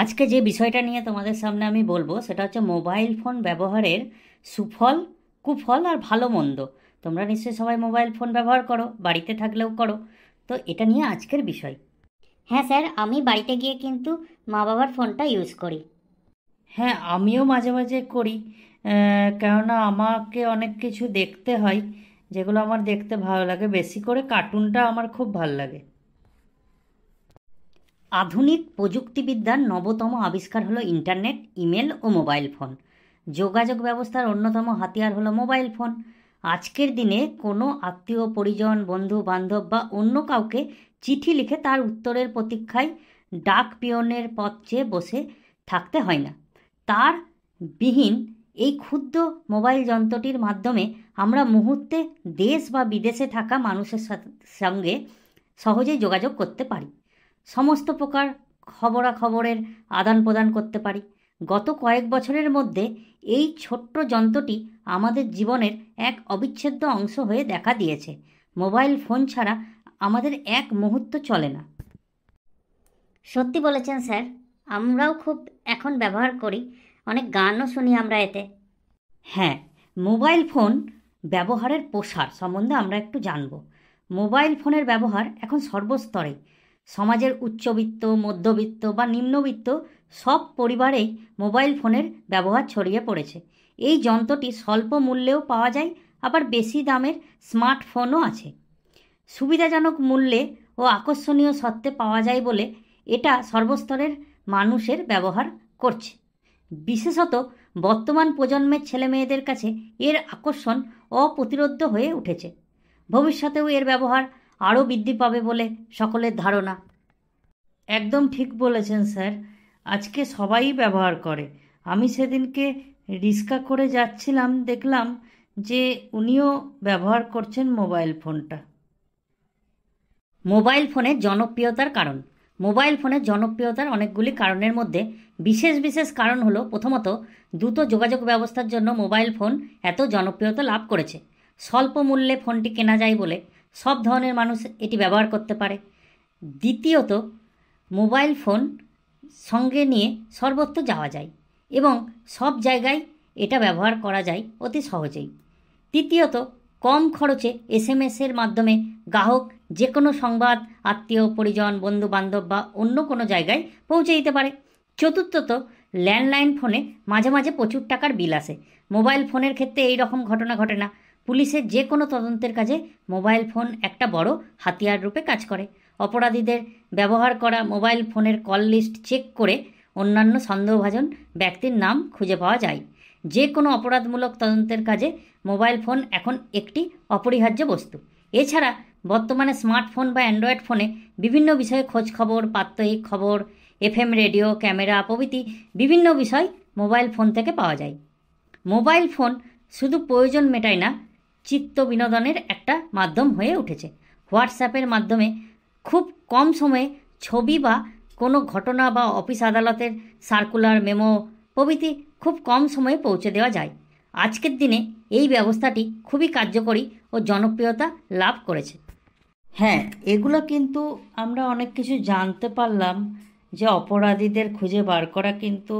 আজকে যে বিষয়টা নিয়ে তোমাদের সামনে আমি বলবো সেটা হচ্ছে মোবাইল ফোন ব্যবহারের সুফল কুফল আর ভালো মন্দ তোমরা নিশ্চয়ই সবাই মোবাইল ফোন ব্যবহার করো বাড়িতে থাকলেও করো তো এটা নিয়ে আজকের বিষয় হ্যাঁ স্যার আমি বাড়িতে গিয়ে কিন্তু মা বাবার ফোনটা ইউজ করি হ্যাঁ আমিও মাঝে মাঝে করি কেননা আমাকে অনেক কিছু দেখতে হয় যেগুলো আমার দেখতে ভালো লাগে বেশি করে কার্টুনটা আমার খুব ভালো লাগে আধুনিক প্রযুক্তিবিদ্যার নবতম আবিষ্কার হলো ইন্টারনেট ইমেল ও মোবাইল ফোন যোগাযোগ ব্যবস্থার অন্যতম হাতিয়ার হলো মোবাইল ফোন আজকের দিনে কোনো আত্মীয় পরিজন বন্ধু বান্ধব বা অন্য কাউকে চিঠি লিখে তার উত্তরের প্রতীক্ষায় ডাক পিয়নের পথ চেয়ে বসে থাকতে হয় না তার বিহীন এই ক্ষুদ্র মোবাইল যন্ত্রটির মাধ্যমে আমরা মুহূর্তে দেশ বা বিদেশে থাকা মানুষের সঙ্গে সহজেই যোগাযোগ করতে পারি সমস্ত প্রকার খবরাখবরের আদান প্রদান করতে পারি গত কয়েক বছরের মধ্যে এই ছোট্ট যন্ত্রটি আমাদের জীবনের এক অবিচ্ছেদ্য অংশ হয়ে দেখা দিয়েছে মোবাইল ফোন ছাড়া আমাদের এক মুহূর্ত চলে না সত্যি বলেছেন স্যার আমরাও খুব এখন ব্যবহার করি অনেক গানও শুনি আমরা এতে হ্যাঁ মোবাইল ফোন ব্যবহারের প্রসার সম্বন্ধে আমরা একটু জানব মোবাইল ফোনের ব্যবহার এখন সর্বস্তরে সমাজের উচ্চবিত্ত মধ্যবিত্ত বা নিম্নবিত্ত সব পরিবারেই মোবাইল ফোনের ব্যবহার ছড়িয়ে পড়েছে এই যন্ত্রটি স্বল্প মূল্যেও পাওয়া যায় আবার বেশি দামের স্মার্টফোনও আছে সুবিধাজনক মূল্যে ও আকর্ষণীয় সত্ত্বে পাওয়া যায় বলে এটা সর্বস্তরের মানুষের ব্যবহার করছে বিশেষত বর্তমান প্রজন্মের ছেলেমেয়েদের কাছে এর আকর্ষণ অপ্রতিরোধ্য হয়ে উঠেছে ভবিষ্যতেও এর ব্যবহার আরও বৃদ্ধি পাবে বলে সকলের ধারণা একদম ঠিক বলেছেন স্যার আজকে সবাই ব্যবহার করে আমি সেদিনকে রিস্কা করে যাচ্ছিলাম দেখলাম যে উনিও ব্যবহার করছেন মোবাইল ফোনটা মোবাইল ফোনের জনপ্রিয়তার কারণ মোবাইল ফোনের জনপ্রিয়তার অনেকগুলি কারণের মধ্যে বিশেষ বিশেষ কারণ হলো প্রথমত দ্রুত যোগাযোগ ব্যবস্থার জন্য মোবাইল ফোন এত জনপ্রিয়তা লাভ করেছে স্বল্প মূল্যে ফোনটি কেনা যায় বলে সব ধরনের মানুষ এটি ব্যবহার করতে পারে দ্বিতীয়ত মোবাইল ফোন সঙ্গে নিয়ে সর্বত্র যাওয়া যায় এবং সব জায়গায় এটা ব্যবহার করা যায় অতি সহজেই তৃতীয়ত কম খরচে এস এম এসের মাধ্যমে গ্রাহক যে কোনো সংবাদ আত্মীয় পরিজন বন্ধু বান্ধব বা অন্য কোনো জায়গায় পৌঁছে দিতে পারে চতুর্থত ল্যান্ডলাইন ফোনে মাঝে মাঝে প্রচুর টাকার বিল আসে মোবাইল ফোনের ক্ষেত্রে এই রকম ঘটনা ঘটে না পুলিশের যে কোনো তদন্তের কাজে মোবাইল ফোন একটা বড় হাতিয়ার রূপে কাজ করে অপরাধীদের ব্যবহার করা মোবাইল ফোনের কল লিস্ট চেক করে অন্যান্য সন্দেহভাজন ব্যক্তির নাম খুঁজে পাওয়া যায় যে কোনো অপরাধমূলক তদন্তের কাজে মোবাইল ফোন এখন একটি অপরিহার্য বস্তু এছাড়া বর্তমানে স্মার্টফোন বা অ্যান্ড্রয়েড ফোনে বিভিন্ন বিষয়ে খোঁজ খবর প্রাত্যহিক খবর এফএম রেডিও ক্যামেরা প্রভৃতি বিভিন্ন বিষয় মোবাইল ফোন থেকে পাওয়া যায় মোবাইল ফোন শুধু প্রয়োজন মেটায় না চিত্ত বিনোদনের একটা মাধ্যম হয়ে উঠেছে হোয়াটসঅ্যাপের মাধ্যমে খুব কম সময়ে ছবি বা কোনো ঘটনা বা অফিস আদালতের সার্কুলার মেমো প্রভৃতি খুব কম সময়ে পৌঁছে দেওয়া যায় আজকের দিনে এই ব্যবস্থাটি খুবই কার্যকরী ও জনপ্রিয়তা লাভ করেছে হ্যাঁ এগুলো কিন্তু আমরা অনেক কিছু জানতে পারলাম যে অপরাধীদের খুঁজে বার করা কিন্তু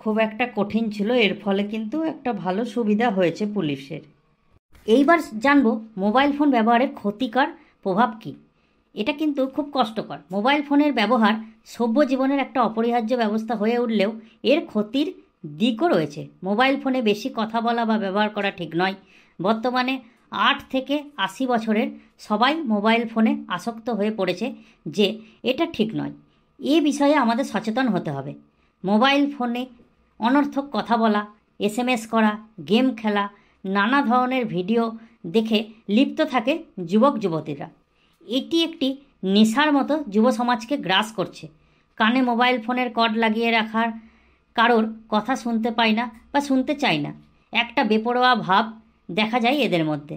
খুব একটা কঠিন ছিল এর ফলে কিন্তু একটা ভালো সুবিধা হয়েছে পুলিশের এইবার জানব মোবাইল ফোন ব্যবহারের ক্ষতিকর প্রভাব কী এটা কিন্তু খুব কষ্টকর মোবাইল ফোনের ব্যবহার সভ্য জীবনের একটা অপরিহার্য ব্যবস্থা হয়ে উঠলেও এর ক্ষতির দিকও রয়েছে মোবাইল ফোনে বেশি কথা বলা বা ব্যবহার করা ঠিক নয় বর্তমানে আট থেকে আশি বছরের সবাই মোবাইল ফোনে আসক্ত হয়ে পড়েছে যে এটা ঠিক নয় এ বিষয়ে আমাদের সচেতন হতে হবে মোবাইল ফোনে অনর্থক কথা বলা এস করা গেম খেলা নানা ধরনের ভিডিও দেখে লিপ্ত থাকে যুবক যুবতীরা এটি একটি নেশার মতো যুব সমাজকে গ্রাস করছে কানে মোবাইল ফোনের কট লাগিয়ে রাখার কারোর কথা শুনতে পায় না বা শুনতে চাই না একটা বেপরোয়া ভাব দেখা যায় এদের মধ্যে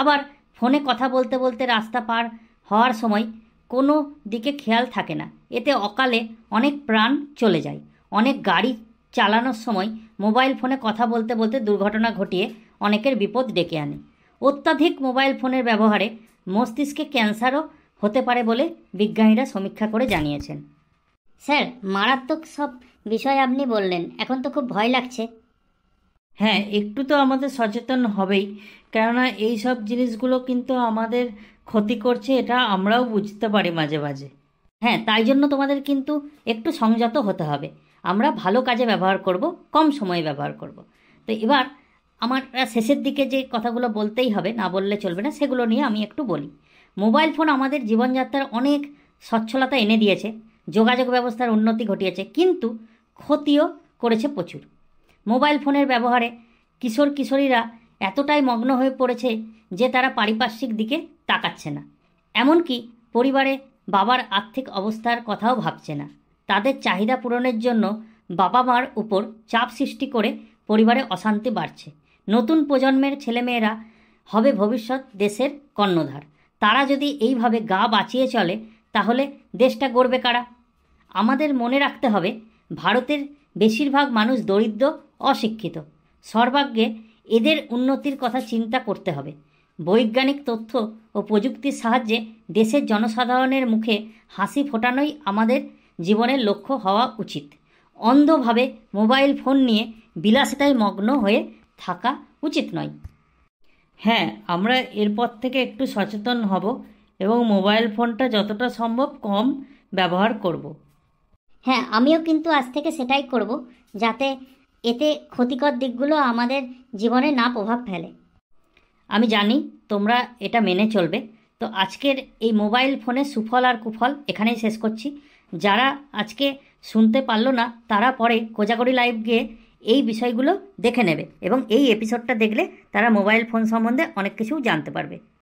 আবার ফোনে কথা বলতে বলতে রাস্তা পার হওয়ার সময় কোনো দিকে খেয়াল থাকে না এতে অকালে অনেক প্রাণ চলে যায় অনেক গাড়ি চালানোর সময় মোবাইল ফোনে কথা বলতে বলতে দুর্ঘটনা ঘটিয়ে অনেকের বিপদ ডেকে আনে অত্যাধিক মোবাইল ফোনের ব্যবহারে মস্তিষ্কে ক্যান্সারও হতে পারে বলে বিজ্ঞানীরা সমীক্ষা করে জানিয়েছেন স্যার মারাত্মক সব বিষয় আপনি বললেন এখন তো খুব ভয় লাগছে হ্যাঁ একটু তো আমাদের সচেতন হবেই কেননা এই সব জিনিসগুলো কিন্তু আমাদের ক্ষতি করছে এটা আমরাও বুঝতে পারি মাঝে মাঝে হ্যাঁ তাই জন্য তোমাদের কিন্তু একটু সংযত হতে হবে আমরা ভালো কাজে ব্যবহার করব কম সময়ে ব্যবহার করব তো এবার আমার শেষের দিকে যে কথাগুলো বলতেই হবে না বললে চলবে না সেগুলো নিয়ে আমি একটু বলি মোবাইল ফোন আমাদের জীবনযাত্রার অনেক সচ্ছলতা এনে দিয়েছে যোগাযোগ ব্যবস্থার উন্নতি ঘটিয়েছে কিন্তু ক্ষতিও করেছে প্রচুর মোবাইল ফোনের ব্যবহারে কিশোর কিশোরীরা এতটাই মগ্ন হয়ে পড়েছে যে তারা পারিপার্শ্বিক দিকে তাকাচ্ছে না এমনকি পরিবারে বাবার আর্থিক অবস্থার কথাও ভাবছে না তাদের চাহিদা পূরণের জন্য বাবা মার উপর চাপ সৃষ্টি করে পরিবারে অশান্তি বাড়ছে নতুন প্রজন্মের ছেলেমেয়েরা হবে ভবিষ্যৎ দেশের কর্ণধার তারা যদি এইভাবে গা বাঁচিয়ে চলে তাহলে দেশটা গড়বে কারা আমাদের মনে রাখতে হবে ভারতের বেশিরভাগ মানুষ দরিদ্র অশিক্ষিত সর্বাগ্যে এদের উন্নতির কথা চিন্তা করতে হবে বৈজ্ঞানিক তথ্য ও প্রযুক্তির সাহায্যে দেশের জনসাধারণের মুখে হাসি ফোটানোই আমাদের জীবনের লক্ষ্য হওয়া উচিত অন্ধভাবে মোবাইল ফোন নিয়ে বিলাসিতায় মগ্ন হয়ে থাকা উচিত নয় হ্যাঁ আমরা এরপর থেকে একটু সচেতন হব এবং মোবাইল ফোনটা যতটা সম্ভব কম ব্যবহার করব। হ্যাঁ আমিও কিন্তু আজ থেকে সেটাই করব যাতে এতে ক্ষতিকর দিকগুলো আমাদের জীবনে না প্রভাব ফেলে আমি জানি তোমরা এটা মেনে চলবে তো আজকের এই মোবাইল ফোনে সুফল আর কুফল এখানেই শেষ করছি যারা আজকে শুনতে পারলো না তারা পরে কোজাগরি লাইভ গিয়ে এই বিষয়গুলো দেখে নেবে এবং এই এপিসোডটা দেখলে তারা মোবাইল ফোন সম্বন্ধে অনেক কিছু জানতে পারবে